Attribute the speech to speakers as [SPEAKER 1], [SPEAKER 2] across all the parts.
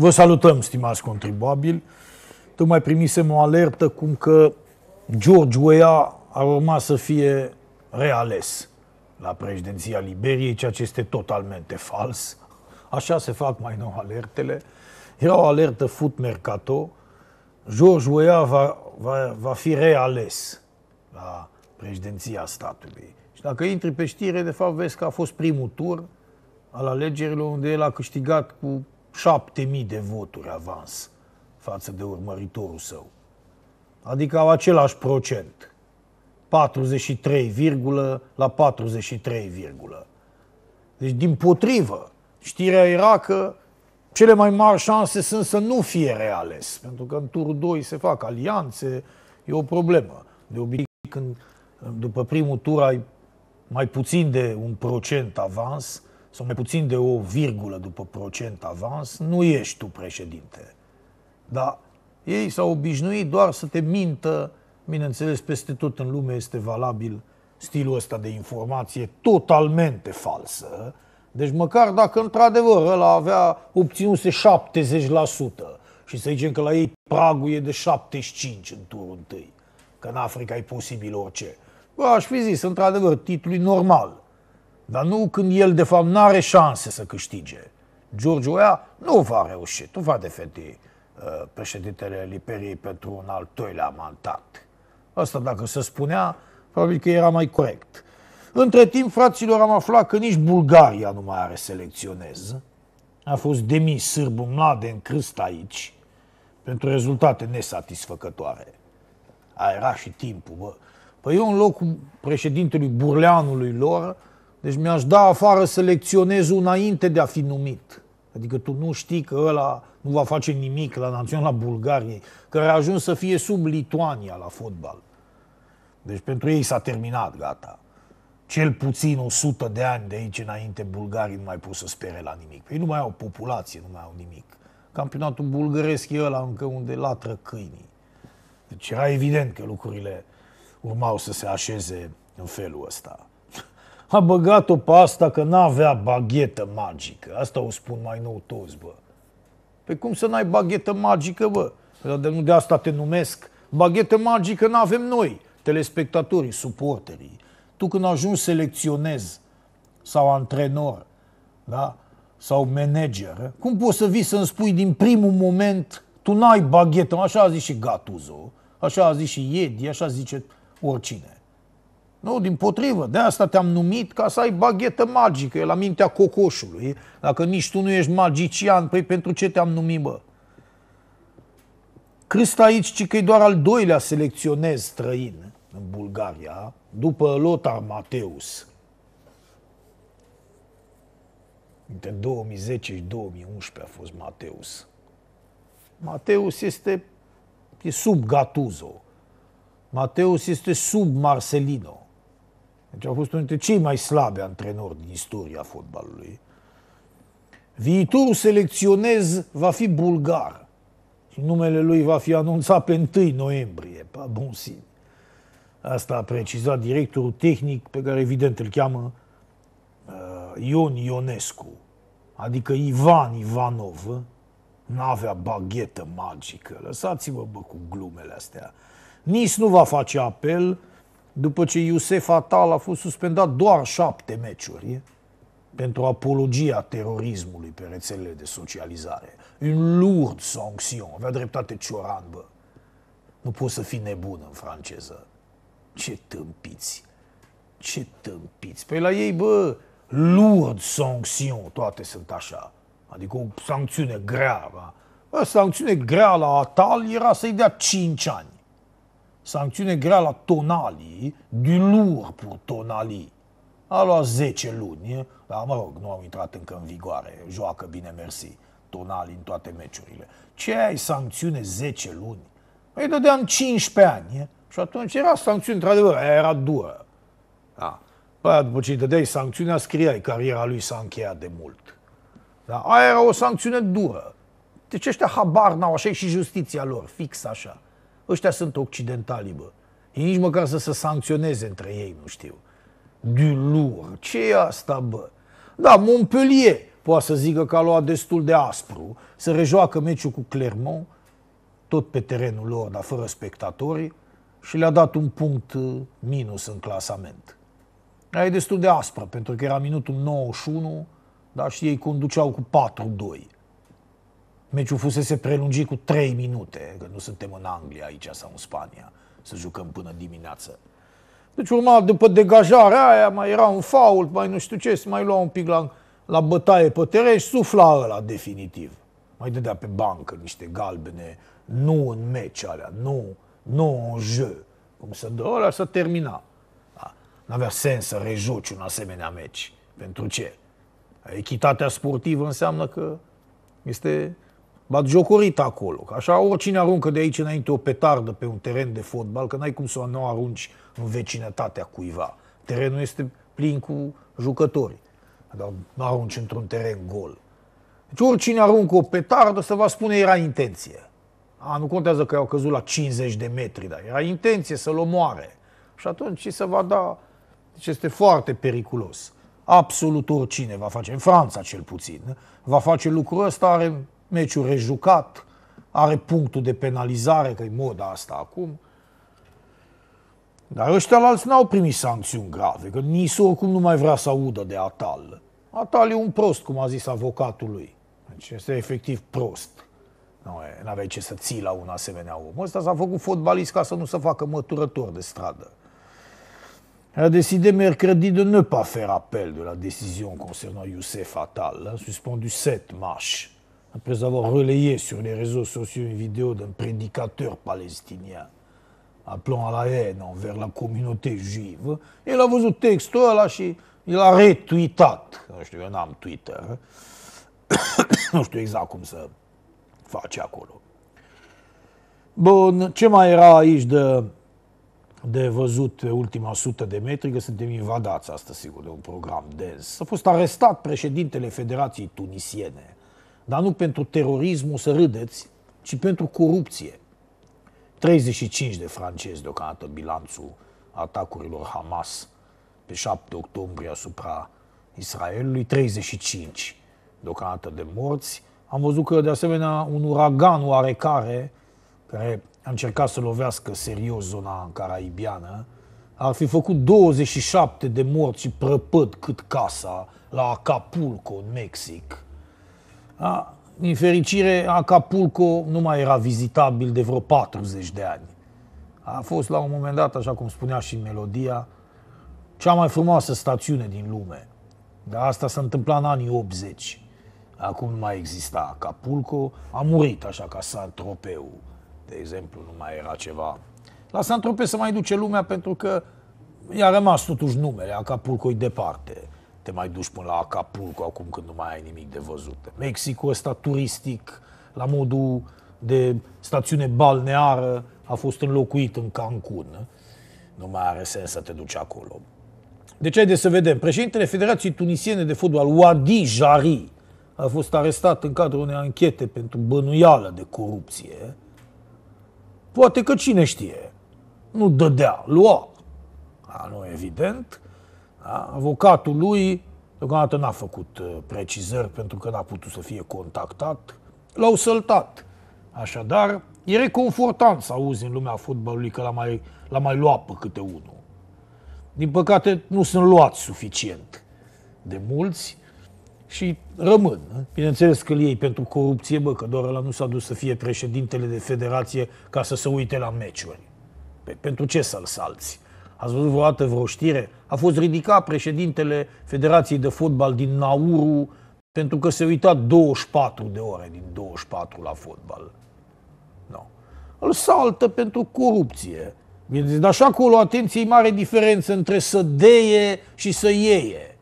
[SPEAKER 1] Vă salutăm, stimați contribuabili. Tocmai primisem o alertă cum că George Weah ar urma să fie reales la președinția Liberiei, ceea ce este totalmente fals. Așa se fac mai nou alertele. Era o alertă Food Mercato. George Weah va, va, va fi reales la președinția statului. Și dacă intri pe știre, de fapt vezi că a fost primul tur al alegerilor unde el a câștigat cu 7.000 de voturi avans față de urmăritorul său. Adică au același procent. 43, la 43, deci din potrivă, știrea era că cele mai mari șanse sunt să nu fie reales, pentru că în turul 2 se fac alianțe, e o problemă. De obicei, când după primul tur ai mai puțin de un procent avans, sau mai puțin de o virgulă după procent avans, nu ești tu președinte. Dar ei s-au obișnuit doar să te mintă, bineînțeles, peste tot în lume este valabil stilul ăsta de informație totalmente falsă. Deci măcar dacă într-adevăr ăla avea obținuse 70% și să zicem că la ei pragul e de 75 în turul întâi, că în Africa e posibil orice. Bă, aș fi zis, într-adevăr, titlul normal – dar nu când el, de fapt, nu are șanse să câștige. George Oia nu va reuși, nu va defendi uh, președintele Liperiei pentru un al doilea mandat. Asta dacă se spunea, probabil că era mai corect. Între timp, fraților, am aflat că nici Bulgaria nu mai are selecționez. A fost demis sârbul Mladen Crâst aici pentru rezultate nesatisfăcătoare. A era și timpul, bă. Păi eu în locul președintelui Burleanului lor deci mi-aș da afară să lecționez înainte de a fi numit. Adică tu nu știi că ăla nu va face nimic la Naționala Bulgariei, care a ajuns să fie sub Lituania la fotbal. Deci pentru ei s-a terminat, gata. Cel puțin 100 de ani de aici înainte bulgarii nu mai pot să spere la nimic. Păi nu mai au populație, nu mai au nimic. Campionatul bulgăresc e ăla încă unde latră câinii. Deci era evident că lucrurile urmau să se așeze în felul ăsta a băgat-o pe asta că n-avea baghetă magică. Asta o spun mai nou toți, bă. Pe păi cum să n-ai baghetă magică, bă? De, nu de asta te numesc. Baghetă magică n-avem noi, telespectatorii, suporterii. Tu când ajungi selecționez sau antrenor, da? sau manager, cum poți să vii să-mi spui din primul moment, tu n-ai baghetă, așa a zis și Gatuzo, așa a zis și Iedi, așa zice oricine. Nu, din potrivă, de asta te-am numit ca să ai baghetă magică, e la mintea cocoșului. Dacă nici tu nu ești magician, păi pentru ce te-am numit, bă? Crâsta aici, ci că e doar al doilea selecționez străin în Bulgaria, după Lothar Mateus. Între 2010 și 2011 a fost Mateus. Mateus este, e sub Gatuzo. Mateus este sub Marcelino. Deci au fost unul dintre cei mai slabe antrenori din istoria fotbalului. Viitorul selecționez va fi bulgar și numele lui va fi anunțat pe 1 noiembrie, pe Bonsin. Asta a precizat directorul tehnic pe care evident îl cheamă uh, Ion Ionescu, adică Ivan Ivanov, n-avea baghetă magică. lăsați vă bă cu glumele astea. Nis nu va face apel, după ce Iusef Atal a fost suspendat doar șapte meciuri pentru apologia terorismului pe rețelele de socializare. Un lourd sanction. Avea dreptate Cioran, bă. Nu poți să fii nebun în franceză. Ce tâmpiți! Ce tâmpiți! Păi la ei, bă, lourd sanction, toate sunt așa. Adică o sancțiune grea, bă. O sancțiune grea la Atal era să-i dea 5 ani sancțiune grea la Tonali, Dulur pro Tonali. A luat 10 luni, dar mă rog, nu au intrat încă în vigoare, joacă bine mersi, Tonali în toate meciurile. Ce ai sancțiune 10 luni? Păi îi dădeam 15 ani și atunci era sancțiune, într-adevăr, era dură. Da. Păi aia, după ce îi dădeai sancțiunea, scriai cariera lui s-a încheiat de mult. Da? Aia era o sancțiune dură. Deci ăștia habar n-au așa și justiția lor, fix așa. Ăștia sunt occidentali, bă. Ei nici măcar să se sancționeze între ei, nu știu. Dulur, ce e asta, bă? Da, Montpellier poate să zică că a luat destul de aspru, să rejoacă meciul cu Clermont, tot pe terenul lor, dar fără spectatori, și le-a dat un punct uh, minus în clasament. Aia e destul de aspră, pentru că era minutul 91, dar și ei conduceau cu 4-2. Meciul fusese prelungit cu 3 minute, că nu suntem în Anglia aici sau în Spania, să jucăm până dimineață. Deci urma, după degajarea aia, mai era un fault, mai nu știu ce, se mai lua un pic la, la bătaie pe teren și sufla ăla definitiv. Mai dădea pe bancă niște galbene, nu în meci alea, nu, nu în jeu. Cum să dă ăla, să termina. Da. N-avea sens să rejoci un asemenea meci. Pentru ce? Echitatea sportivă înseamnă că este jocorit acolo. Așa oricine aruncă de aici înainte o petardă pe un teren de fotbal, că n-ai cum să nu arunci în vecinătatea cuiva. Terenul este plin cu jucători. Dar nu arunci într-un teren gol. Deci oricine aruncă o petardă să va spune era intenție. A, nu contează că i-au căzut la 50 de metri, dar era intenție să-l omoare. Și atunci se va da... Deci este foarte periculos. Absolut oricine va face, în Franța cel puțin, va face lucrul ăsta, are meciul rejucat, are punctul de penalizare, că e moda asta acum. Dar ăștia alți n-au primit sancțiuni grave, că Nisu oricum nu mai vrea să audă de Atal. Atal e un prost, cum a zis avocatul lui. Deci este efectiv prost. Nu aveai ce să ții la un asemenea om. Ăsta s-a făcut fotbalist ca să nu se facă măturător de stradă. a décidé mercredi de ne pas faire appel de la décision concernant Youssef Atal, suspendu 7 matchs après avoir relayé sur les réseaux sociaux une vidéo d'un prédicateur palestinien appelant à la haine envers la communauté juive, el a văzut textul ăla și el a retweetat. Nu știu, eu n-am Twitter. nu știu exact cum să face acolo. Bun, ce mai era aici de, de văzut pe ultima sută de metri, că suntem invadați asta, sigur, de un program dens. A fost arestat președintele Federației Tunisiene, dar nu pentru terorism o să râdeți, ci pentru corupție. 35 de francezi deocamdată bilanțul atacurilor Hamas pe 7 octombrie asupra Israelului, 35 deocamdată de morți. Am văzut că, de asemenea, un uragan oarecare, care a încercat să lovească serios zona caraibiană, ar fi făcut 27 de morți și prăpăd cât casa la Acapulco, în Mexic. A, Din fericire, Acapulco nu mai era vizitabil de vreo 40 de ani. A fost la un moment dat, așa cum spunea și melodia, cea mai frumoasă stațiune din lume. Dar asta s-a întâmplat în anii 80. Acum nu mai exista Acapulco, a murit așa ca San Tropeu, de exemplu, nu mai era ceva. La San Tropeu se mai duce lumea pentru că i-a rămas totuși numele, Acapulco-i departe te mai duci până la Acapulco acum când nu mai ai nimic de văzut. Mexicul ăsta turistic, la modul de stațiune balneară, a fost înlocuit în Cancun. Nu mai are sens să te duci acolo. Deci haideți să vedem. Președintele Federației Tunisiene de Fotbal, Wadi Jari, a fost arestat în cadrul unei anchete pentru bănuială de corupție. Poate că cine știe, nu dădea, lua. A, nu, evident. Da? Avocatul lui deocamdată n-a făcut uh, precizări pentru că n-a putut să fie contactat. L-au săltat. Așadar, e reconfortant să auzi în lumea fotbalului că l-a mai, l-a mai luat pe câte unul. Din păcate, nu sunt luați suficient de mulți și rămân. Eh? Bineînțeles că ei pentru corupție, bă, că doar ăla nu s-a dus să fie președintele de federație ca să se uite la meciuri. Pe, pentru ce să-l salți? Ați văzut vreodată vreo știre? A fost ridicat președintele Federației de Fotbal din Nauru pentru că se uita 24 de ore din 24 la fotbal. No. Îl saltă pentru corupție. Dar și acolo, atenție, e mare diferență între să deie și să ieie.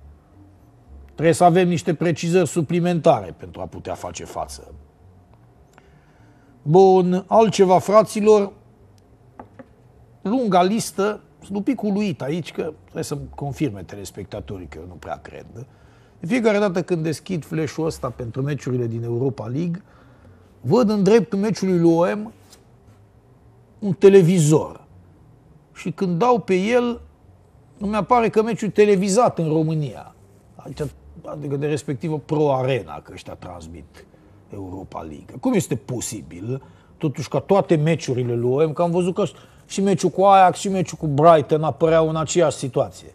[SPEAKER 1] Trebuie să avem niște precizări suplimentare pentru a putea face față. Bun, altceva, fraților, lunga listă sunt un pic uluit aici, că trebuie să-mi confirme telespectatorii că eu nu prea cred. Da? De fiecare dată când deschid flash-ul ăsta pentru meciurile din Europa League, văd în dreptul meciului lui OM un televizor. Și când dau pe el, îmi apare că meciul televizat în România. aici adică de respectivă Pro Arena, că ăștia transmit Europa League. Cum este posibil, totuși, ca toate meciurile lui OM, că am văzut că și meciul cu Ajax și meciul cu Brighton apăreau în aceeași situație.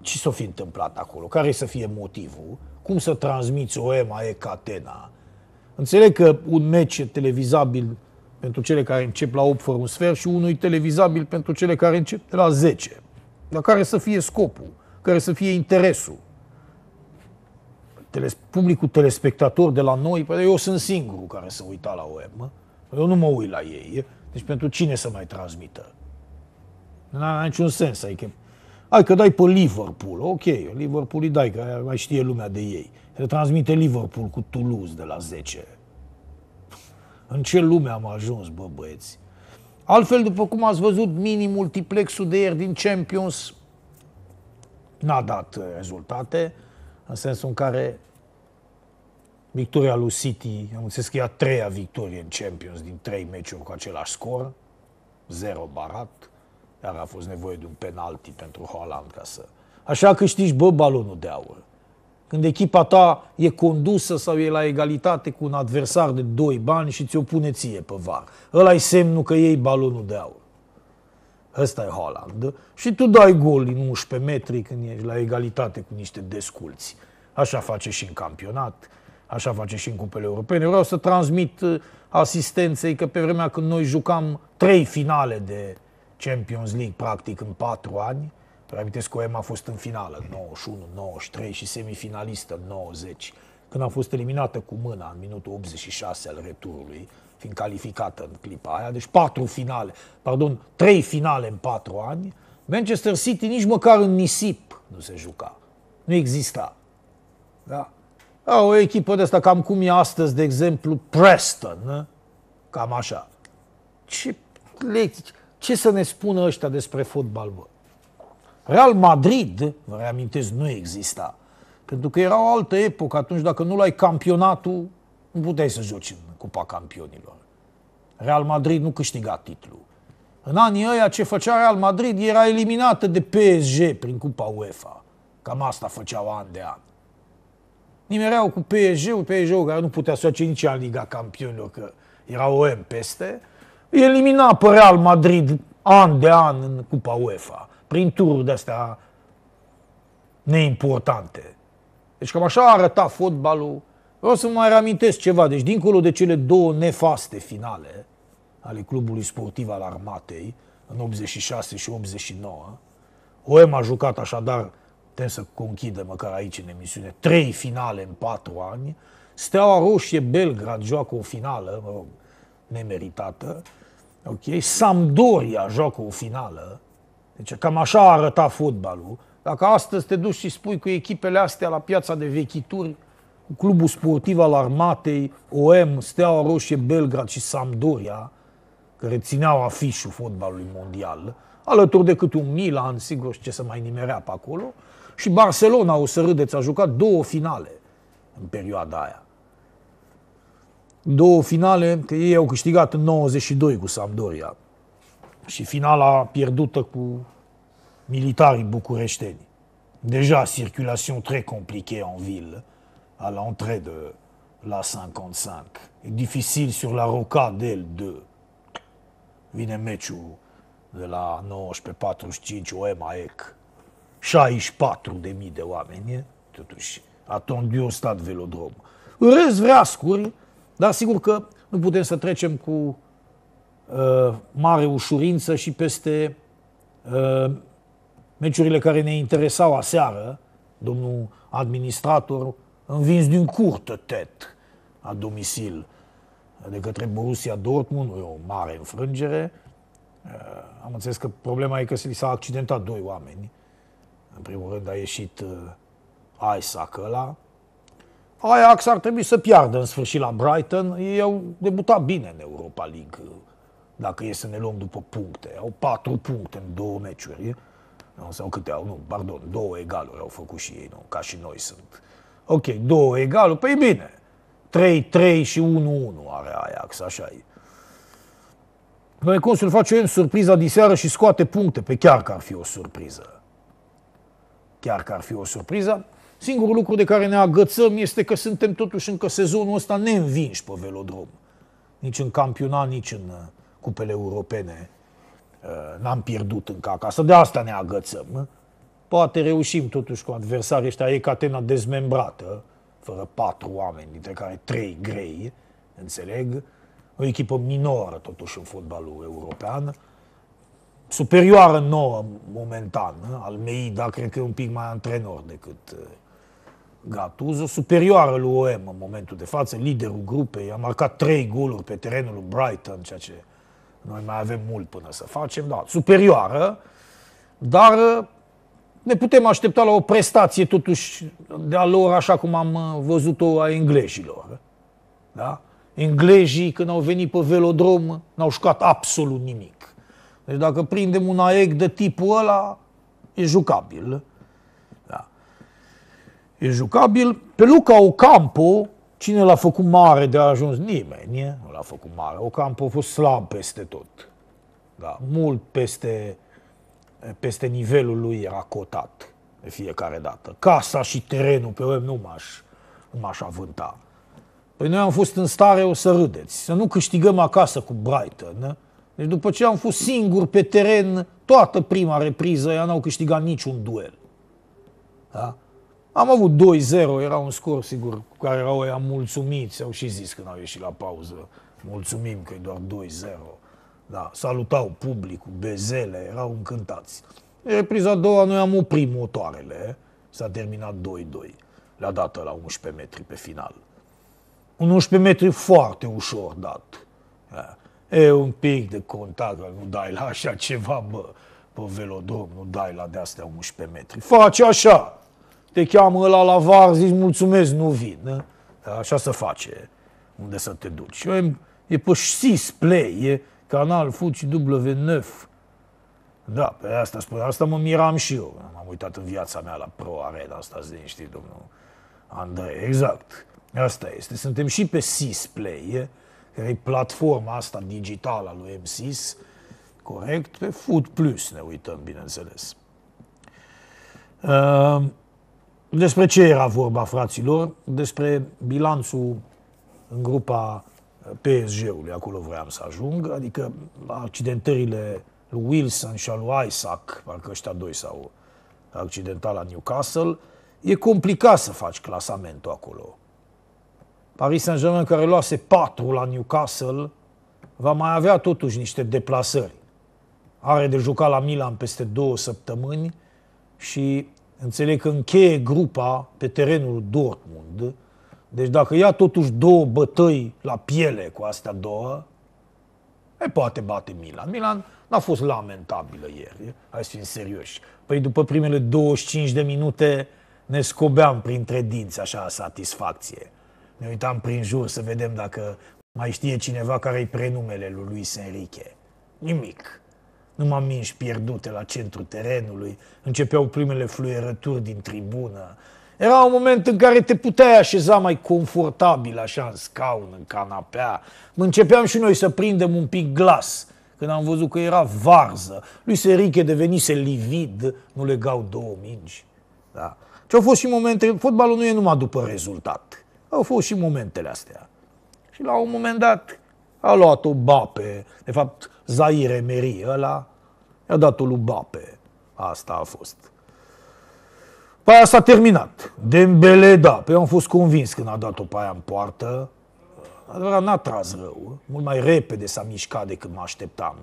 [SPEAKER 1] Ce s-o fi întâmplat acolo? Care să fie motivul? Cum să transmiți o EMA e catena? Înțeleg că un meci e televizabil pentru cele care încep la 8 fără un sfert și unul e televizabil pentru cele care încep de la 10. Dar care să fie scopul? Care să fie interesul? Teles, publicul telespectator de la noi, păi eu sunt singurul care să uita la OM. Eu nu mă uit la ei. Deci pentru cine să mai transmită? Nu are niciun sens. Adică, hai că dai pe Liverpool, ok, Liverpool îi dai, că mai știe lumea de ei. transmite Liverpool cu Toulouse de la 10. În ce lume am ajuns, bă băieți? Altfel, după cum ați văzut, mini-multiplexul de ieri din Champions n-a dat eh, rezultate, în sensul în care Victoria lui City, am înțeles că e a treia victorie în Champions din trei meciuri cu același scor, zero barat, iar a fost nevoie de un penalti pentru Holland ca să... Așa câștigi, bă, balonul de aur. Când echipa ta e condusă sau e la egalitate cu un adversar de doi bani și ți-o pune ție pe var. ăla e semnul că iei balonul de aur. Ăsta e Holland. Și tu dai gol în 11 metri când ești la egalitate cu niște desculți. Așa face și în campionat Așa face și în cupele europene. Vreau să transmit uh, asistenței că pe vremea când noi jucam trei finale de Champions League, practic, în patru ani, Reamintesc că OEM a fost în finală în 91, 93 și semifinalistă în 90, când a fost eliminată cu mâna în minutul 86 al returului, fiind calificată în clipa aia, deci patru finale, pardon, trei finale în patru ani, Manchester City nici măcar în nisip nu se juca. Nu exista. Da? Au o echipă de asta, cam cum e astăzi, de exemplu, Preston, ne? cam așa. Ce, ce să ne spună ăștia despre fotbal, bă? Real Madrid, vă reamintesc, nu exista. Pentru că era o altă epocă, atunci dacă nu l-ai campionatul, nu puteai să joci în Cupa Campionilor. Real Madrid nu câștiga titlul. În anii ăia ce făcea Real Madrid era eliminată de PSG prin Cupa UEFA. Cam asta făceau an de an nimereau cu PSG-ul, PSG-ul care nu putea să face nici în Liga Campionilor, că era OM peste, elimina pe Real Madrid an de an în Cupa UEFA, prin tururi de-astea neimportante. Deci cam așa arăta fotbalul. Vreau să mai reamintesc ceva. Deci, dincolo de cele două nefaste finale ale clubului sportiv al armatei, în 86 și 89, OM a jucat așadar trebuie să conchidem măcar aici în emisiune. Trei finale în patru ani. Steaua Roșie Belgrad joacă o finală, mă rog, nemeritată. Ok? Sampdoria joacă o finală. Deci cam așa arăta fotbalul. Dacă astăzi te duci și spui cu echipele astea la piața de vechituri, cu clubul sportiv al armatei, OM, Steaua Roșie Belgrad și Sampdoria, care țineau afișul fotbalului mondial, alături de cât un Milan, sigur, ce să mai nimerea pe acolo, și Barcelona, o să râdeți, a jucat două finale în perioada aia. Două finale, că ei au câștigat în 92 cu Sampdoria. Și finala pierdută cu militarii bucureșteni. Deja circulation très compliquée en ville, à l'entrée de la 55. E dificil sur la rocade L2. Vine meciul de la 19.45, OEMAEC. 64.000 de de oameni, totuși, totuși, atondiu stat velodrom. Râs vreascuri, dar sigur că nu putem să trecem cu uh, mare ușurință și peste uh, meciurile care ne interesau aseară, domnul administrator, învins din curtă tet a domisil de către Borussia Dortmund, e o mare înfrângere. Uh, am înțeles că problema e că li s-a accidentat doi oameni în primul rând a ieșit uh, Isaac ăla. Ajax ar trebui să piardă în sfârșit la Brighton. Ei au debutat bine în Europa League, uh, dacă e să ne luăm după puncte. Au patru puncte în două meciuri. Nu, sau câte au, nu, pardon, două egaluri au făcut și ei, nu, ca și noi sunt. Ok, două egaluri, păi bine. 3-3 și 1-1 are Ajax, așa e. Noi să-l face o surpriză diseară și scoate puncte, pe chiar că ar fi o surpriză chiar că ar fi o surpriză. Singurul lucru de care ne agățăm este că suntem totuși încă sezonul ăsta neînvinși pe velodrom. Nici în campionat, nici în uh, cupele europene uh, n-am pierdut încă acasă. De asta ne agățăm. Poate reușim totuși cu adversarii ăștia Ecatena dezmembrată, fără patru oameni, dintre care trei grei, înțeleg, o echipă minoră totuși în fotbalul european, superioară nouă momentan. Ă, Almeida cred că e un pic mai antrenor decât ă, Gattuso, superioară lui OM în momentul de față, liderul grupei, a marcat trei goluri pe terenul lui Brighton, ceea ce noi mai avem mult până să facem, da, superioară, dar ă, ne putem aștepta la o prestație totuși de a lor, așa cum am văzut-o a englejilor. Da? Englejii, când au venit pe velodrom, n-au jucat absolut nimic. Deci dacă prindem un aec de tipul ăla, e jucabil. Da. E jucabil. Pe Luca Ocampo, cine l-a făcut mare de a ajuns? Nimeni nu l-a făcut mare. Ocampo a fost slab peste tot. Da, mult peste, peste nivelul lui era cotat de fiecare dată. Casa și terenul pe web nu m-aș, nu m-aș avânta. Păi noi am fost în stare, o să râdeți, să nu câștigăm acasă cu Brighton, deci după ce am fost singur pe teren toată prima repriză, ea n-au câștigat niciun duel. Da? Am avut 2-0, era un scor sigur cu care erau ea mulțumiți, au și zis când au ieșit la pauză. Mulțumim că e doar 2-0. Da, salutau publicul, bezele, erau încântați. Repriza a doua, noi am oprit motoarele, s-a terminat 2-2, la dat la 11 metri pe final. Un 11 metri foarte ușor dat. Da. E, un pic de contact, nu dai la așa ceva, bă, pe velodrom, nu dai la de-astea 11 metri. Faci așa, te cheamă ăla la var, zici mulțumesc, nu vin. Da? Așa se face unde să te duci. e, e pe SIS Play, e canal fuci W9. Da, pe asta spune, asta mă miram și eu. M-am uitat în viața mea la Pro Arena, asta ați știi, domnul Andrei, exact. Asta este, suntem și pe SIS Play, e? care platforma asta digitală a lui MSIS, corect, pe Food Plus ne uităm, bineînțeles. Ehm, despre ce era vorba, fraților? Despre bilanțul în grupa PSG-ului, acolo vreau să ajung, adică accidentările lui Wilson și al lui Isaac, parcă ăștia doi s-au accidentat la Newcastle, e complicat să faci clasamentul acolo. Paris Saint-Germain, care luase 4 la Newcastle, va mai avea totuși niște deplasări. Are de jucat la Milan peste două săptămâni și înțeleg că încheie grupa pe terenul Dortmund. Deci dacă ia totuși două bătăi la piele cu astea două, e poate bate Milan. Milan n-a fost lamentabilă ieri, hai să fim serioși. Păi după primele 25 de minute ne scobeam printre dinți așa satisfacție. Ne uitam prin jur să vedem dacă mai știe cineva care-i prenumele lui Luis Enrique. Nimic. Numai minși pierdute la centrul terenului, începeau primele fluierături din tribună. Era un moment în care te puteai așeza mai confortabil așa în scaun, în canapea. Mă începeam și noi să prindem un pic glas când am văzut că era varză. Lui Seriche devenise livid, nu legau două mingi. Da. Ce au fost și momente, fotbalul nu e numai după rezultat. Au fost și momentele astea. Și la un moment dat a luat-o Bape, de fapt Zaire Meri ăla, i-a dat-o lui Bape. Asta a fost. Pe păi aia s-a terminat. Dembele, da, pe păi eu am fost convins când a dat-o pe aia în poartă. Adevărat, n-a tras rău. Mult mai repede s-a mișcat decât mă așteptam.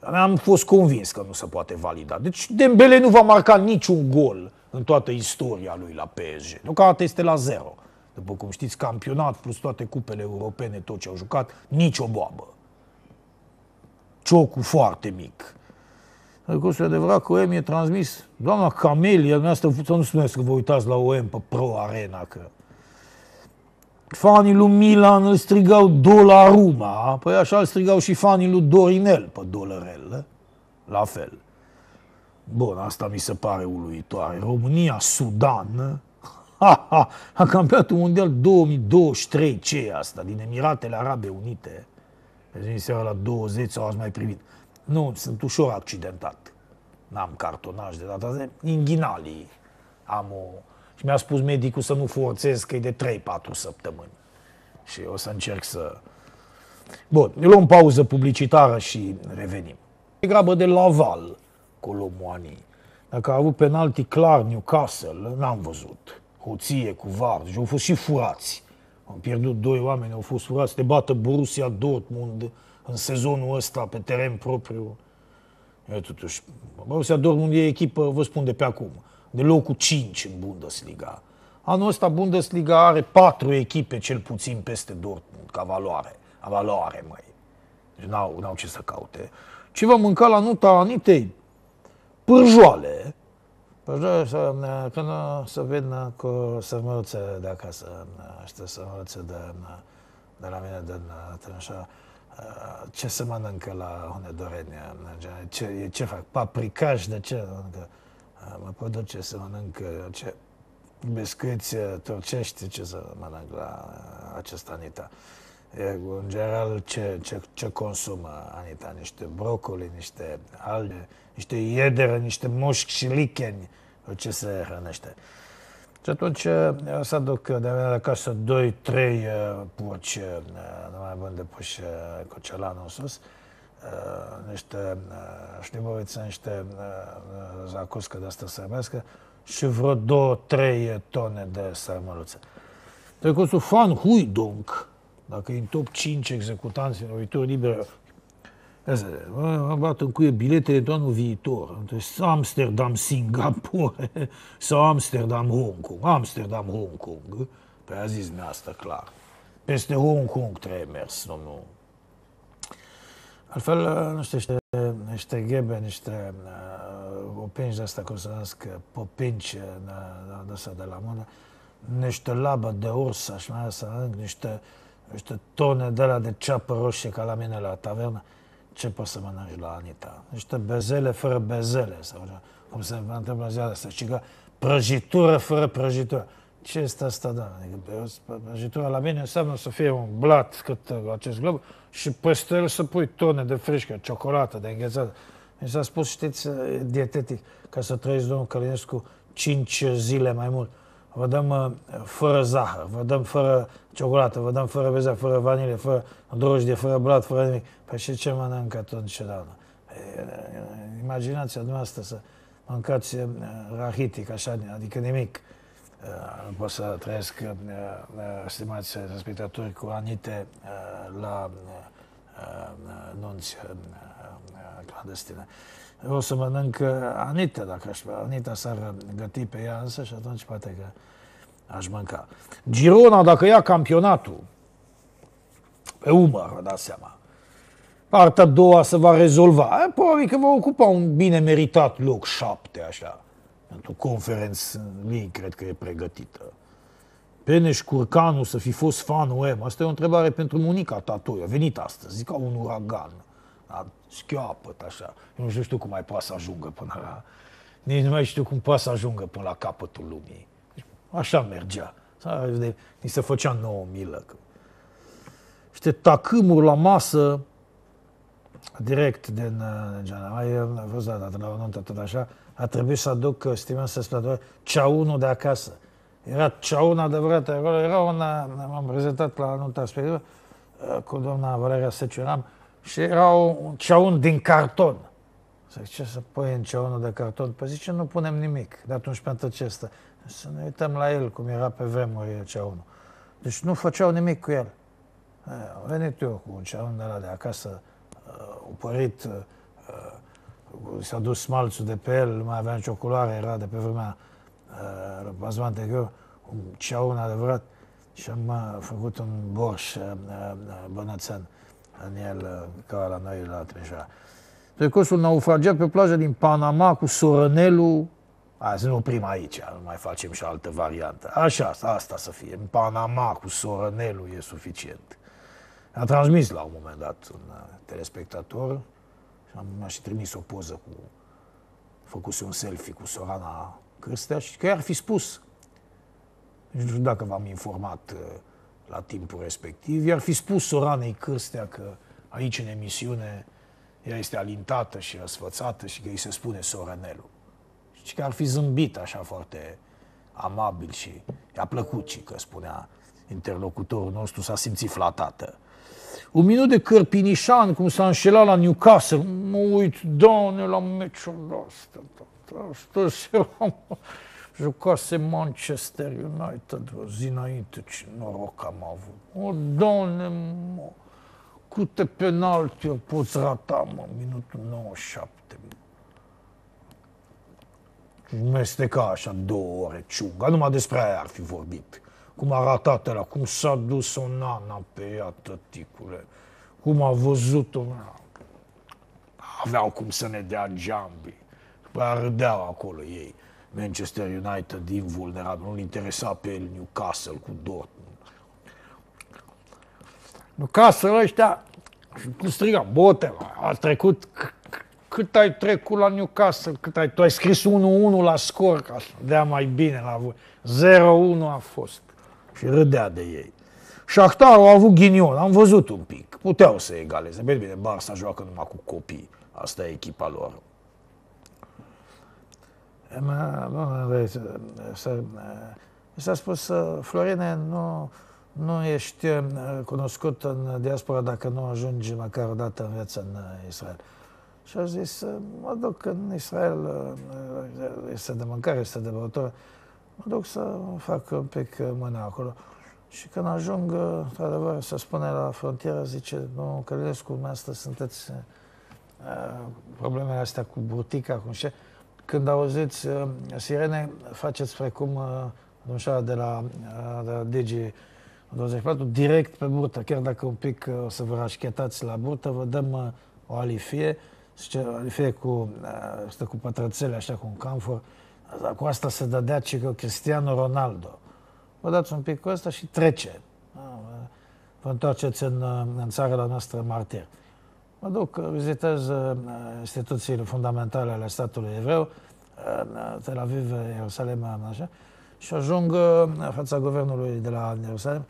[SPEAKER 1] Dar am fost convins că nu se poate valida. Deci Dembele nu va marca niciun gol în toată istoria lui la PSG. Deocamdată este la zero. După cum știți, campionat plus toate cupele europene, tot ce au jucat, nicio boabă. Ciocul foarte mic. Adică să adevărat că OM e transmis. Doamna Camelia, dumneavoastră, nu spuneți că vă uitați la OM pe Pro Arena, că fanii lui Milan îl strigau Dolaruma, păi așa îl strigau și fanii lui Dorinel pe Dolarel, eh? la fel. Bun, asta mi se pare uluitoare. România, Sudan, eh? ha, ha, a campionatul mondial 2023, ce e asta? Din Emiratele Arabe Unite. Vezi seara la 20 sau ați mai privit. Nu, sunt ușor accidentat. N-am cartonaj de data asta, inghinalii am o... Și mi-a spus medicul să nu forțez, că e de 3-4 săptămâni. Și o să încerc să... Bun, luăm pauză publicitară și revenim. E Grabă de Laval, Colomoanii. Dacă a avut penalti clar Newcastle, n-am văzut hoție, cu var. Deci au fost și furați. Am pierdut doi oameni, au fost furați. Te bată Borussia Dortmund în sezonul ăsta pe teren propriu. E totuși, Borussia Dortmund e echipă, vă spun de pe acum, de locul 5 în Bundesliga. Anul ăsta Bundesliga are patru echipe cel puțin peste Dortmund ca valoare. A valoare, măi. Deci n-au, n-au ce să caute. Ce va mânca la nota Anitei? Pârjoale, Păi da, să, că nu să vin cu sărmăruță de acasă, știi, sărmăruță de, de la mine, de așa. Uh, ce se mănâncă la Hunedoreni? Ce, ce fac? Papricaj? De ce? Mănâncă? Uh, mă duce să mănânc uh, ce biscuiți turcești, ce să mănânc la acest Anita. E, în general, ce, ce, ce consumă Anita? Niște brocoli, niște alge, niște iederă, niște mușchi și licheni, ce se hrănește. Și atunci uh, să aduc de la casă 2-3 uh, porci, uh, nu mai bun depuși cu în sus, niște șlibovițe, niște zacuscă de asta sărmească și vreo 2-3 tone de sărmăluțe. Trecuțul fan hui, donc, dacă e în top 5 executanți în lovitură liberă, am luat în cuie biletele de anul viitor, Amsterdam, Singapore sau Amsterdam, Hong Kong. Amsterdam, Hong Kong. Păi a zis asta clar. Peste Hong Kong trebuie mers, domnul. Altfel, nu știu, niște, niște ghebe, niște uh, openci de asta, cum să nasc, popinci uh, de, de, de, de la mână, niște labă de urs, așa mai să niște, niște tone de la de ceapă roșie ca la mine la tavernă ce poți să mănânci la Anita? Niște bezele fără bezele, sau cum se întâmplă în ziua asta, și că prăjitură fără prăjitură. Ce este asta, da? Adică prăjitura la mine înseamnă să fie un blat cât uh, acest glob și peste el să pui tone de frișcă, ciocolată, de înghețată. Mi s-a spus, știți, uh, dietetic, ca să trăiți, domnul Călinescu, cinci zile mai mult vă dăm uh, fără zahăr, vă dăm fără ciocolată, vă dăm fără bezea, fără vanilie, fără drojdie, fără blat, fără nimic. Păi și ce mănâncă atunci imaginați Imaginația dumneavoastră să mâncați uh, rahitic, așa, adică nimic. Nu uh, pot să trăiesc, stimați respectatori, cu anite la nunți clandestină. O să mănânc uh, Anita, dacă aș vrea. Anita s-ar găti pe ea însă și atunci poate că aș mânca. Girona, dacă ia campionatul, pe umăr, vă dați seama. Partea a doua se va rezolva. E, probabil că va ocupa un bine meritat loc, șapte, așa. Pentru conferență, nu cred că e pregătită. Peneș Curcanu să fi fost fanul M. Asta e o întrebare pentru Monica Tatoi. A venit astăzi, ca un uragan. A schioapăt așa. Nu știu cum mai poate să ajungă până la... Nici nu mai știu cum poate să ajungă până la capătul lumii. Deci, așa mergea. Ni se făcea nouă milă. Niște tacâmul la masă, direct din uh, Geana. Uh, ai am la o tot așa, a trebuit să aduc, stimăm să spădă, ceaunul de acasă. Era ceaun adevărat acolo, era una, uh, m-am prezentat la nunta respectivă cu doamna Valeria Secioram, și era un ceaun din carton. Zic, ce să pui în ceaunul de carton? Păi zice, nu punem nimic. De atunci pentru acesta Să ne uităm la el, cum era pe vremuri ceaunul. Deci nu făceau nimic cu el. Eh, A venit eu cu un ceaun de la de acasă, eh, upărit, eh, s-a dus smalțul de pe el, nu mai avea nicio culoare, era de pe vremea bazmante, anterior, un ceaun adevărat. Și am făcut un borș bănățean în el uh, la noi la Pe costul naufragiat pe plajă din Panama cu Hai să nu oprim aici, nu mai facem și altă variantă. Așa, asta să fie. În Panama cu Sorănelu e suficient. A transmis la un moment dat un uh, telespectator și am, și trimis o poză cu... Făcuse un selfie cu Sorana Cârstea și că ar fi spus. nu știu dacă v-am informat uh, la timpul respectiv. I-ar fi spus Soranei Cârstea că aici în emisiune ea este alintată și răsfățată și că îi se spune Soranelu. Și că ar fi zâmbit așa foarte amabil și i-a plăcut și că spunea interlocutorul nostru s-a simțit flatată. Un minut de cărpinișan, cum s-a înșelat la Newcastle. Mă uit, doamne, la meciul ăsta. Asta, asta, jucase Manchester United o zi înainte, ce noroc am avut. O, doamne, mă, câte penalti o poți rata, mă, minutul 97. Și mesteca așa două ore ciunga, numai despre aia ar fi vorbit. Cum a ratat ăla, cum s-a dus o nana pe ea, tăticule, cum a văzut-o. Aveau cum să ne dea geambii. Păi râdeau acolo ei. Manchester United invulnerabil, nu-l interesa pe el Newcastle cu Dortmund. Newcastle ăștia, cum striga, bote, a trecut, cât ai trecut la Newcastle, cât ai, tu ai scris 1-1 la scor, ca să dea mai bine la voi. 0-1 a fost. Și râdea de ei. Shakhtarul a avut ghinion, am văzut un pic. Puteau să egaleze. Bine, bine, Barça joacă numai cu copii. Asta e echipa lor. Ma, domnule, uh, uh, s-a spus, uh, Florine, nu, nu ești cunoscut în diaspora dacă nu ajungi măcar o dată în viață în Israel. Și a zis, mă duc în Israel, este de mâncare, este de băutură, mă duc să fac un pic mâna acolo. Și când ajung, într-adevăr, se spune la frontieră, zice, nu, Călilescu, dumneavoastră sunteți uh, problemele astea cu butica, cu știu. Când auziți uh, sirene, faceți precum uh, domnișoara de la, uh, de la Digi 24, direct pe burtă, chiar dacă un pic uh, o să vă rașchetați la burtă, vă dăm uh, o alifie, zice, alifie cu, uh, stă cu pătrățele, așa, cu un camfor, cu asta se dădea și că Cristiano Ronaldo. Vă dați un pic cu asta și trece. Ah, vă întoarceți în, uh, în țara la noastră martir mă duc, vizitez uh, instituțiile fundamentale ale statului evreu, uh, Tel Aviv, Ierusalem, așa, și ajung uh, în fața guvernului de la Ierusalim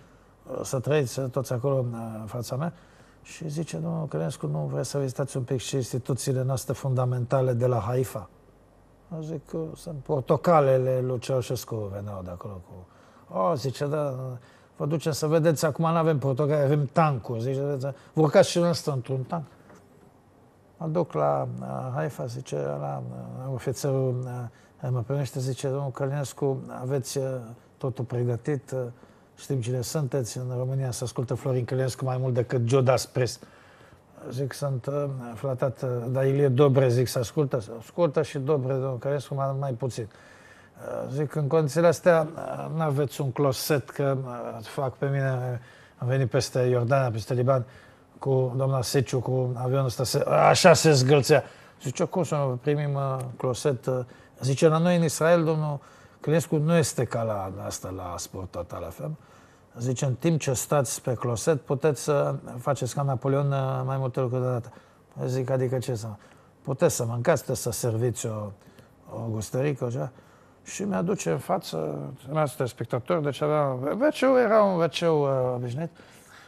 [SPEAKER 1] să trăiți toți acolo în fața mea și zice, domnul Călinescu, nu vreți să vizitați un pic și instituțiile noastre fundamentale de la Haifa? Eu zic, sunt portocalele lui Ceaușescu, veneau de acolo cu... O, zice, da, vă ducem să vedeți, acum nu avem portocale, avem tancuri, zice, vă urcați și noastră într-un tank. Mă duc la Haifa, zice, la ofițerul mă primește, zice, domnul Călinescu, aveți totul pregătit, știm cine sunteți, în România se ascultă Florin Călinescu mai mult decât Jodas Pres. Zic, sunt flatat, dar Ilie Dobre, zic, să ascultă, ascultă și Dobre, domnul Călinescu, mai, mai puțin. Zic, în condițiile astea, nu aveți un closet, că fac pe mine, am venit peste Iordania, peste Liban, cu doamna Seciu, cu avionul ăsta, se, așa se zgâlțea. Zice, cum să primim uh, closet? Uh, zice, la noi în Israel, domnul Clinescu nu este ca la asta, la Sport la fel. Zice, în timp ce stați pe closet, puteți să faceți ca Napoleon uh, mai multe lucruri deodată. Zic, adică ce să... Puteți să mâncați, puteți să serviți o, o gustărică, așa. Și mi-aduce în față, mi-a spectator, deci avea... Veceu era un veceu uh, obișnuit.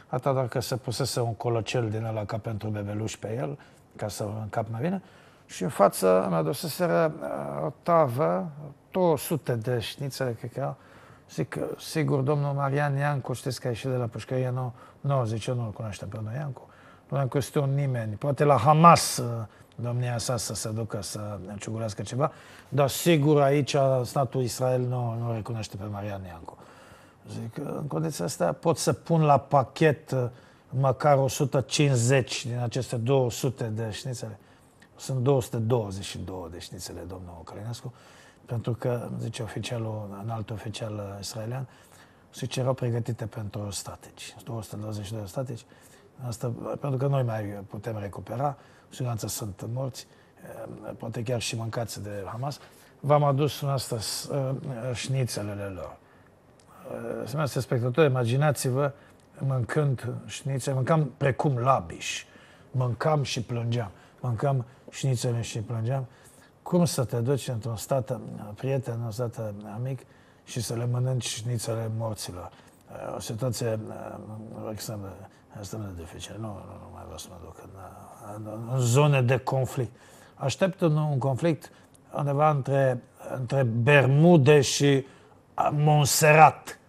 [SPEAKER 1] Atât doar că se pusese un colocel din ăla ca pentru bebeluș pe el, ca să cap mai bine, și în față mi-a aduseseră uh, o tavă, 200 de șnițele, cred că Zic, sigur, domnul Marian Iancu, știți că a ieșit de la pușcărie, nu, 90, eu nu-l cunoaște pe domnul Iancu. Nu am este un nimeni. Poate la Hamas uh, domnia sa să se ducă să ciugurească ceva, dar sigur aici statul Israel nu, nu recunoaște pe Marian Iancu. Zic, în condiția asta pot să pun la pachet uh, măcar 150 din aceste 200 de șnițele. Sunt 222 de șnițele, domnul Ucrainescu, pentru că, zice oficialul, un alt oficial uh, israelian, zice, erau pregătite pentru statici, 222 de statici. Asta, pentru că noi mai putem recupera, cu siguranță sunt morți, uh, poate chiar și mâncați de Hamas. V-am adus în asta șnițelele lor. Stimați spectatori, imaginați-vă mâncând șnițe, mâncam precum labiș, mâncam și plângeam, mâncam șnițele și plângeam. Cum să te duci într-un stat prieten, un stat amic și să le mănânci șnițele morților? Uh, o situație uh, extrem de, extrem de dificilă. Nu, nu, nu mai vreau să mă duc în, uh, în, în zone de conflict. Aștept un, un conflict undeva între, între Bermude și Monserrat.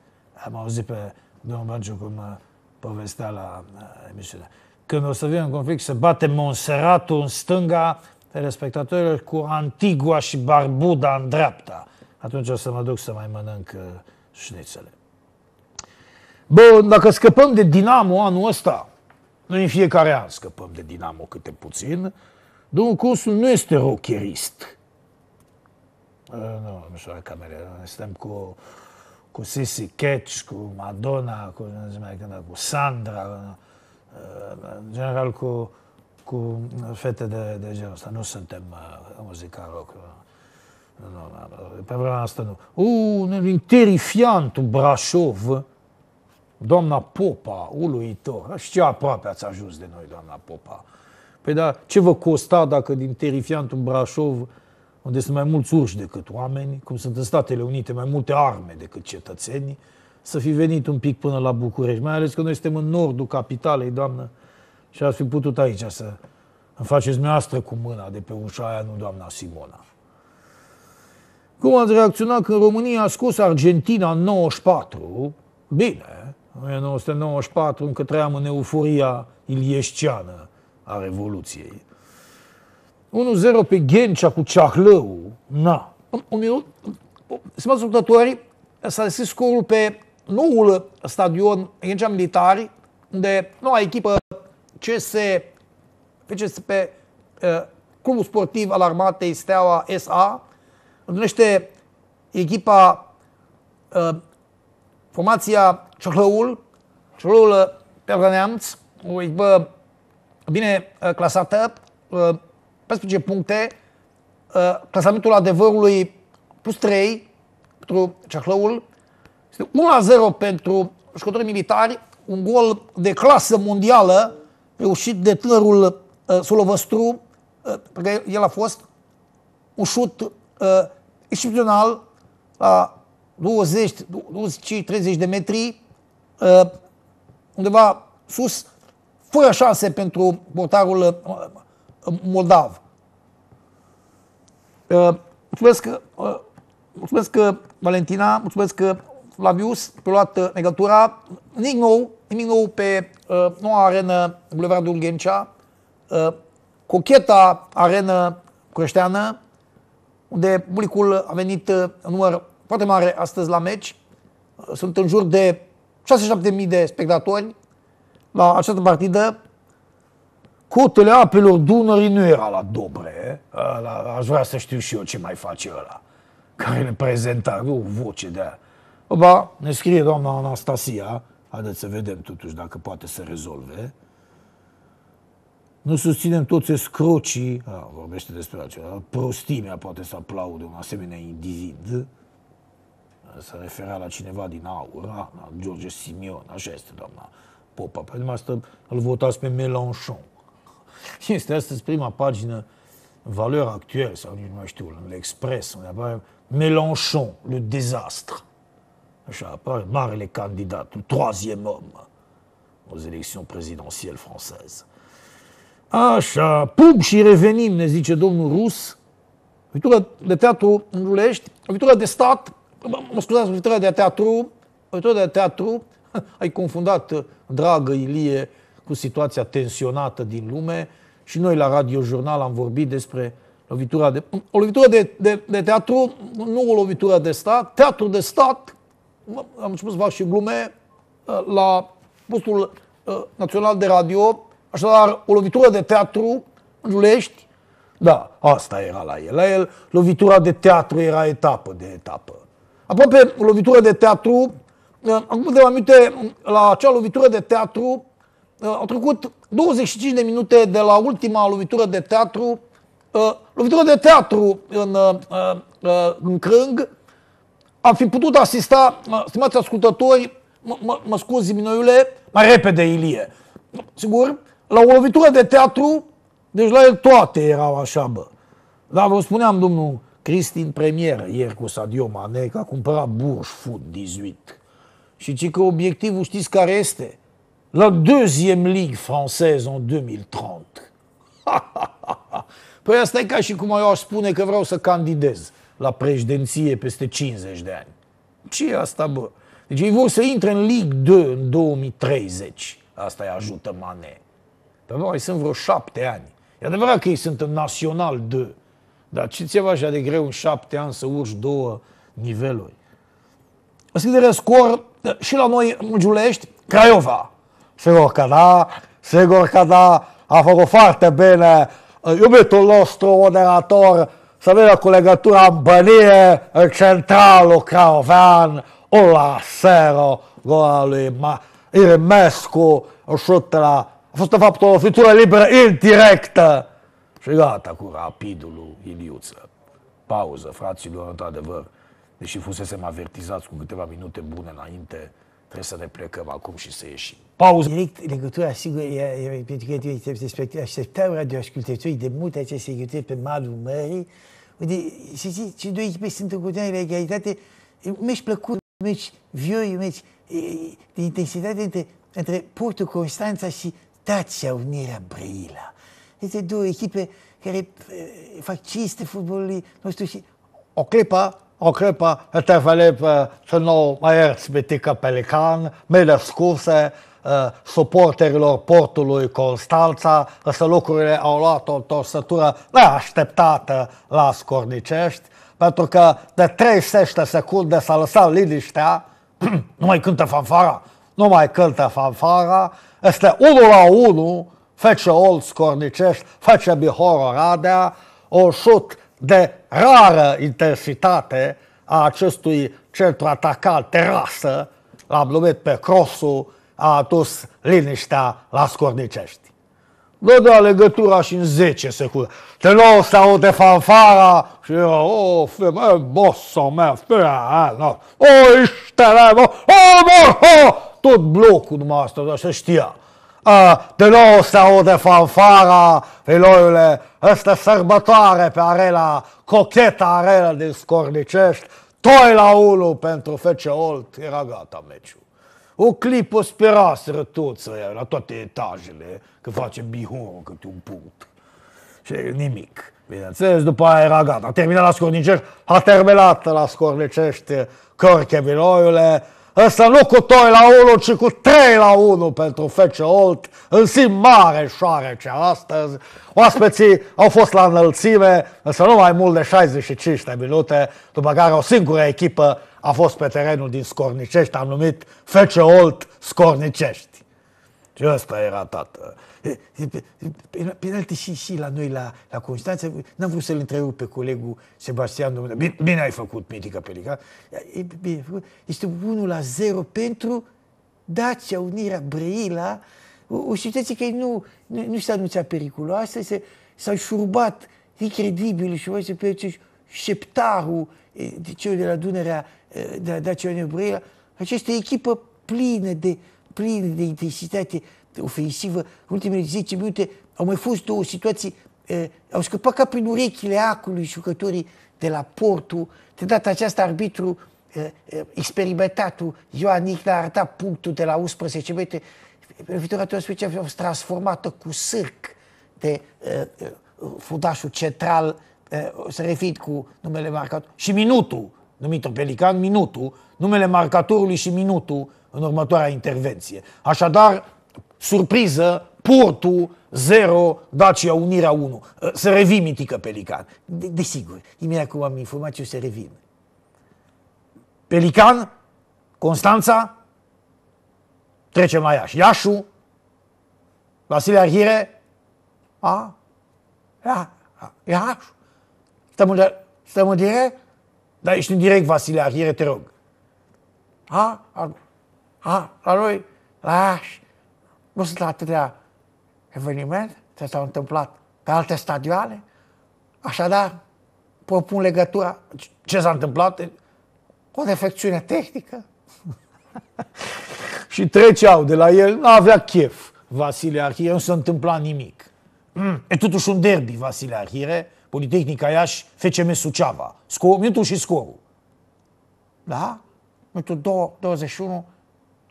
[SPEAKER 1] Am auzit pe domnul Banciu cum uh, povestea la uh, emisiune. Când o să vină în conflict, se bate Monserratul în stânga telespectatorilor cu Antigua și Barbuda în dreapta. Atunci o să mă duc să mai mănânc uh, șnițele. Bun, dacă scăpăm de Dinamo anul ăsta, noi în fiecare an scăpăm de Dinamo câte puțin, domnul Consul nu este rocherist Uh, nu, nu știu la camere. suntem cu, cu Sissy Catch, cu Madonna, cu, cu Sandra, uh, în general cu, cu fete de, de genul ăsta. Nu suntem uh, muzica rock. Nu, nu, nu, pe vremea asta nu. Un terifiant Brașov, doamna Popa, uluitor. Și ce aproape ați ajuns de noi, doamna Popa. Păi da, ce vă costa dacă din terifiantul Brașov unde sunt mai mulți urși decât oameni, cum sunt în Statele Unite mai multe arme decât cetățenii, să fi venit un pic până la București. Mai ales că noi suntem în nordul capitalei, doamnă, și ați fi putut aici să îmi faceți noastră cu mâna de pe ușa aia, nu doamna Simona. Cum ați reacționat când România a scos Argentina în 94? Bine, în 1994, încă trăiam în euforia ilieșceană a Revoluției. 1-0 pe Ghencea cu Ceahlău. Na. Un minut. Stimați următorii, s-a deschis scorul pe noul stadion Ghencea Militari, unde noua echipă CS, pe uh, Clubul Sportiv al Armatei Steaua SA, întâlnește echipa, uh, formația Ceahlăul, Ceahlăul pe Neamț, o echipă bine uh, clasată, eh, 14 puncte,
[SPEAKER 2] uh, clasamentul adevărului plus 3 pentru Ceahlăul,
[SPEAKER 1] 1-0 pentru jucătorii militari, un gol de clasă mondială reușit de tânărul uh, Solovăstru, uh, pe care el a fost, un șut uh, excepțional la 20, 25, 30 de metri, uh, undeva sus, fără șanse pentru portarul uh, moldav. Uh, mulțumesc, uh, mulțumesc că uh, Valentina, mulțumesc că Flavius, luat negatura. Nimic nou, nimic nou pe noua arenă Bulevardul Ghencea, cocheta arenă creșteană, unde publicul a venit în număr foarte mare astăzi la meci. Sunt în jur de 6-7.000 de spectatori la această partidă. Cotele apelor Dunării nu era la Dobre. Ăla, aș vrea să știu și eu ce mai face ăla. Care le prezenta, o voce de aia. Ba, ne scrie doamna Anastasia, haideți să vedem totuși dacă poate să rezolve. Nu susținem toți scrocii. a, vorbește despre altceva, prostimea poate să aplaude un asemenea individ. Se referea la cineva din aur, a, la George Simion, așa este doamna Popa. Pe asta îl votați pe Melanchon. este astăzi prima première page valeur actuelle, sau nici nu mai știu, l'Express, Express, unde apare Mélenchon, le désastre. Așa apare marele candidat, le troisième homme aux élections présidentielles françaises. Așa, ah, pum și revenim, ne zice domnul Rus. Vitura de teatru în de stat, mă scuzați, vitura de teatru, vitura de teatru, ai confundat, euh, dragă Ilie, cu situația tensionată din lume și noi la Radio Jurnal am vorbit despre lovitura de, o lovitură de, de, de teatru, nu o lovitură de stat, teatru de stat, am spus, fac și glume, ă, la postul ă, național de radio, așadar o lovitură de teatru în Julești, da, asta era la el. La el lovitura de teatru era etapă de etapă. Aproape o lovitură de teatru, ă, am câteva minute la acea lovitură de teatru Uh, au trecut 25 de minute de la ultima lovitură de teatru, uh, lovitură de teatru în, uh, în crâng, am fi putut asista, stimați ascultători, mă, mă scuz Ziminoiule, mai repede Ilie, sigur, la o lovitură de teatru, deci la el toate erau așa, bă. Dar vă spuneam, domnul Cristi în premieră ieri cu Sadio Mane, că a cumpărat Burj Food 18. Și ce că obiectivul știți care este? la deuxième ligue française în 2030. păi asta e ca și cum eu aș spune că vreau să candidez la președinție peste 50 de ani. ce e asta, bă? Deci ei vor să intre în Ligue 2 în 2030. Asta îi ajută Mane. Pe noi sunt vreo șapte ani. E adevărat că ei sunt în Național 2. Dar ce ți așa de greu în șapte ani să urci două niveluri? În de scor, eh, și la noi, Giulești, Craiova, Sigur că da, sigur că da, a făcut foarte bine uh, iubitul nostru moderator să vină cu legătura în bănie în centralul craovean, un la sero, gola lui Ma Irimescu, șut la... A fost de fapt o fitură liberă indirectă și gata cu rapidul lui Iliuță. Pauză, fraților, într-adevăr, deși fusesem avertizați cu câteva minute bune înainte, Trebuie să ne plecăm acum și să ieșim.
[SPEAKER 2] Pauză. Direct legătura, sigur, așteptau radioascultătorii de mult aceste legături pe malul mării. Unde, să știi, cei două echipe sunt în continuare la egalitate. Meci plăcut, meci vioi, meci de intensitate între, între Portul Constanța și Tația Unirea Brăila. Este două echipe care fac cinste
[SPEAKER 1] fotbalului nostru și o clipă o clipă te Filip să nu mai ierți Mitică Pelican, le scuse suporterilor portului Constanța, însă lucrurile au luat o întorsătură neașteptată la Scornicești, pentru că de 30 de secunde s-a lăsat liniștea, nu mai cântă fanfara, nu mai cântă fanfara, este 1 la 1, face Old Scornicești, face Bihor Oradea, un șut de rară intensitate a acestui centru atacat, terasă, l am numit pe crosul, a adus liniștea la Scornicești. Dădea legătura și în 10 secunde. Te nou se aude fanfara și era, o, oh, femeie, bossa mea, femeia, no, o, iștere, mă, o, o, tot blocul dumneavoastră, așa știa. Uh, de nou se aude fanfara, Filoiule, ăsta sărbătoare pe arela, cocheta arela din Scornicești, toi la unul pentru fece Olt, era gata meciul. O clipă spirase rătuță la toate etajele, că face bihorul câte un punct. Și nimic. Bineînțeles, după aia era gata. A terminat la Scornicești, a terminat la Scornicești, Cărche Viloiule,
[SPEAKER 3] Ăsta nu cu 2 la 1, ci cu 3 la 1 pentru Fece Olt. În zi mare șoarece astăzi. Oaspeții au fost la înălțime, însă nu mai
[SPEAKER 1] mult de 65 de minute, după care o singură echipă a fost pe terenul din Scornicești, am numit FC Olt Scornicești. Și ăsta era tată. Penalti și, și la noi, la, la Constanța, n-am vrut să-l întreb pe
[SPEAKER 2] colegul Sebastian Domnule. Bine, bine ai făcut, Mitica Pelica. E, bine, este 1 la 0 pentru Dacia Unirea Brăila. O, o situație că nu, nu, nu s-a anunțat periculoasă, se, s a șurbat incredibil și voi pe acești șeptarul de cei de la Dunărea, de Dacia Unirea Brăila, această echipă plină de plin de intensitate ofensivă. În ultimele 10 minute au mai fost două situații, eh, au scăpat ca prin urechile acului jucătorii de la Portu. De data aceasta, arbitru eh, eh experimentatul Ioan Nicna a arătat punctul de la 11 metri. Viitorul special a fost transformată cu sârc de eh, eh fundașul central, eh,
[SPEAKER 1] să refit cu numele marcat, și minutul numit Pelican, minutul, numele marcatorului și minutul în următoarea intervenție. Așadar, surpriză, Portu 0, Dacia Unirea 1. Ă, să revii, mitică Pelican. De, desigur, imediat cum am informații, o să revin. Pelican, Constanța, trecem la Iași. Iașu, Vasile Arhire, a, ia, Iașu, stăm în, stăm în direct? Da, ești în direct, Vasile Arhire, te rog.
[SPEAKER 2] A, a a, la noi, la Iași, nu sunt atâtea evenimente ce s-au întâmplat pe alte stadioane. Așadar, propun legătura ce s-a întâmplat, o defecțiune tehnică.
[SPEAKER 1] și treceau de la el, nu avea chef Vasile Arhire, nu se întâmpla nimic. Mm. E totuși un derby Vasile Arhire, Politehnica Iași, FCM Suceava. Scor, minutul și scorul. Da?
[SPEAKER 2] Minutul 21,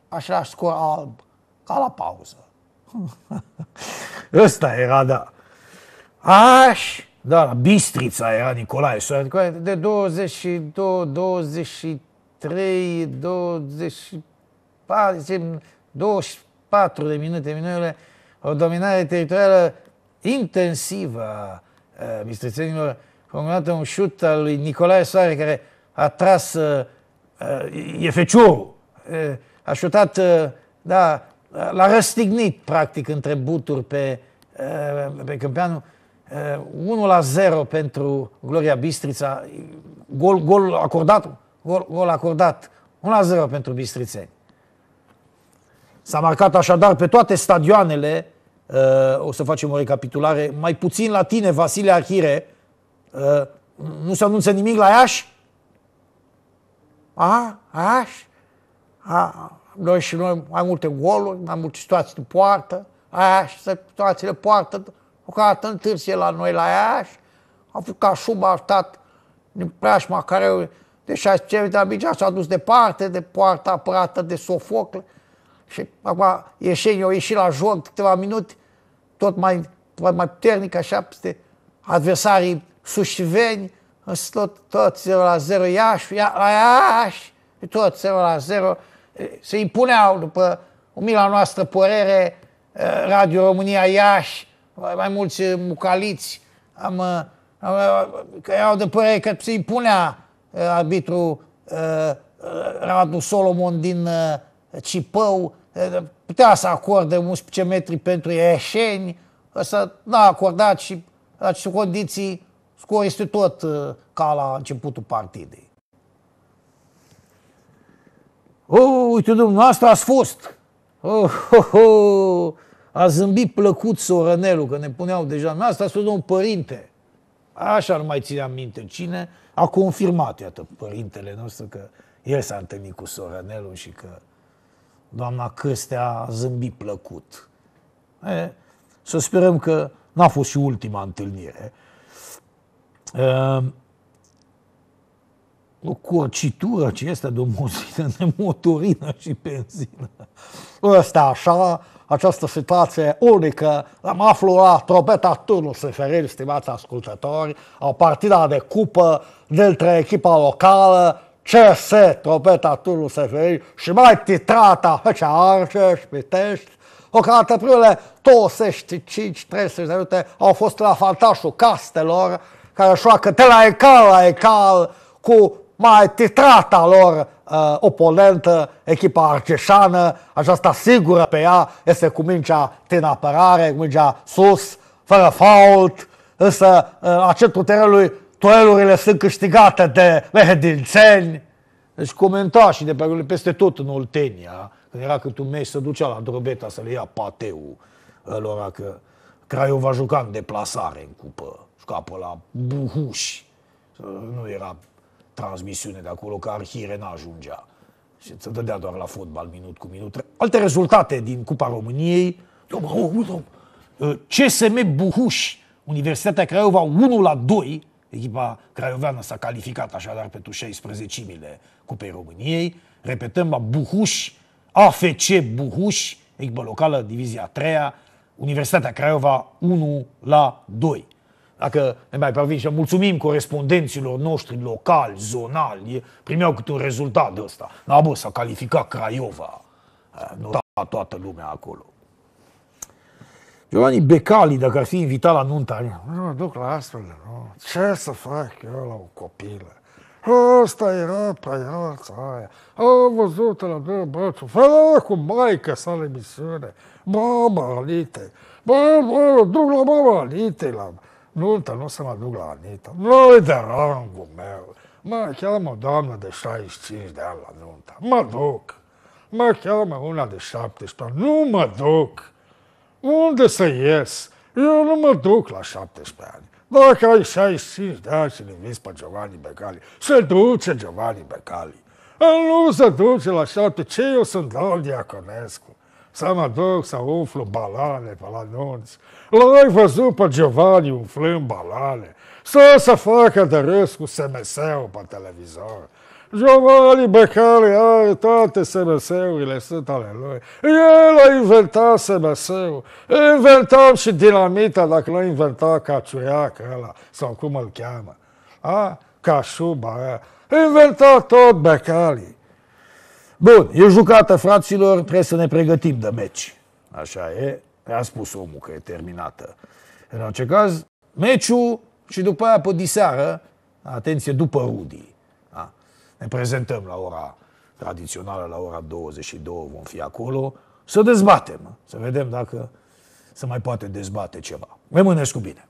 [SPEAKER 2] așa scor alb, ca la pauză.
[SPEAKER 1] Ăsta era, da. Aș, da, la Bistrița era Nicolae Soare, de 22, 23, 24, 24 de minute, minunile, o dominare teritorială intensivă a eh, bistrițenilor, formulată un șut al lui Nicolae Soare, care a tras, eh, e feciorul, eh, a șutat, uh, da, l-a răstignit practic între buturi pe, uh, pe Câmpeanu. 1 uh, la 0 pentru Gloria Bistrița, gol, gol acordat, gol, gol acordat, 1 la 0 pentru Bistrițeni. S-a marcat așadar pe toate stadioanele, o să facem o recapitulare, mai puțin la tine, Vasile Arhire, nu se anunță nimic la Iași? A, Iași?
[SPEAKER 2] a, noi și noi mai multe goluri, mai multe situații de poartă, Iași, situațiile poartă, o cată întârzie la noi la Iași, a fost ca șuba, a stat din preașma care de 16 de Abidjan s-a dus departe de poarta apărată de Sofocle și acum ieșeni, au ieșit la joc câteva minute, tot mai, tot mai puternic, așa, peste adversarii sușiveni, însă tot, tot 0 la 0 Iași, la Iași, tot 0 la 0 se impuneau, după umila noastră părere, Radio România Iași, mai mulți mucaliți, am, am, că
[SPEAKER 1] erau de părere că se impunea arbitru Radu Solomon din Cipău, putea să acorde 11 metri pentru
[SPEAKER 2] ieșeni, să n-a acordat și la aceste condiții scor este tot
[SPEAKER 1] ca la începutul partidei. Oh, uite, domnul, asta ați fost! Oh, oh, oh. A zâmbit plăcut sorănelul, că ne puneau deja în asta, a spus, domnul, părinte, așa nu mai țineam minte cine, a confirmat, iată, părintele nostru că el s-a întâlnit cu sorănelul și că doamna Căstea a zâmbit plăcut. E, să sperăm că n-a fost și ultima întâlnire. Uh, o curcitură ce este de o mozină, de motorină și benzină. Ăsta așa, această situație unică, am aflat Trobeta Turnul Seferin, stimați ascultători, o partida de
[SPEAKER 3] cupă dintre echipa locală, CS Trobeta Turnul Seferin și mai titrata Fecea Argeș, Pitești, o carată primele
[SPEAKER 1] 25-30 de minute au fost la fantașul castelor, care joacă de la ecal la ecal, cu mai titrata lor uh, oponentă, echipa argeșană, aceasta sigură pe ea, este cu mingea din apărare, cu mingea sus, fără fault, însă uh, la terenului duelurile sunt câștigate de mehedințeni, deci comentașii de pe peste tot în Oltenia, când era cât un meci, se ducea la drobeta să le ia pateu uh, lor că Craiova juca în deplasare în cupă, juca pe la Buhuși, uh, nu era transmisiune de acolo, că Arhire n-ajungea. Și se dădea doar la fotbal minut cu minut. Alte rezultate din Cupa României. Uh, CSM Buhuș, Universitatea Craiova 1 la 2, echipa craioveană s-a calificat așadar pentru 16 mile Cupei României. Repetăm la Buhuș, AFC Buhuș, echipa locală, divizia 3 Universitatea Craiova 1 la 2. Dacă mai și mulțumim corespondenților noștri locali, zonali, primeau câte un rezultat de ăsta. Na, bă, s-a calificat Craiova. Nota da, toată lumea acolo. Giovanni Becali, dacă ar fi invitat la nunta,
[SPEAKER 3] nu mă duc la astfel de nu. Ce să fac eu la o copilă? Asta era paiața aia. A văzut la meu băciu, Fă cu maică sa la emisiune. Mama Alite. Mama, duc la mama Alite la nuntă, nu se mă duc la Anita. nu e de rangul meu. Mă cheamă o doamnă de 65 de ani la nuntă. Mă duc. Mă cheamă una de 17 Nu mă duc. Unde să ies? Eu nu mă duc la 17 ani. Dacă ai 65 de ani și ne vezi pe Giovanni Becali, se duce Giovanni Becali. El nu se duce la 7. Ce eu sunt Don Diaconescu? Să mă duc să umflu balane pe la nunți, L-ai văzut pe Giovanni umflând balane, să se facă de râs cu SMS-ul pe televizor. Giovanni Becali are toate SMS-urile, sunt ale lui. El a inventat SMS-ul. Inventam și dinamita dacă l-a inventat caciuriac ăla, sau cum îl cheamă. A? Cașuba aia. Inventat tot Becali. Bun, e jucată, fraților, trebuie să ne pregătim de meci.
[SPEAKER 1] Așa e. I-a spus omul că e terminată. În orice caz, meciul și după aia pe diseară, atenție, după Rudi. Da? Ne prezentăm la ora tradițională, la ora 22 vom fi acolo, să dezbatem, să vedem dacă se mai poate dezbate ceva. Rămâneți cu bine!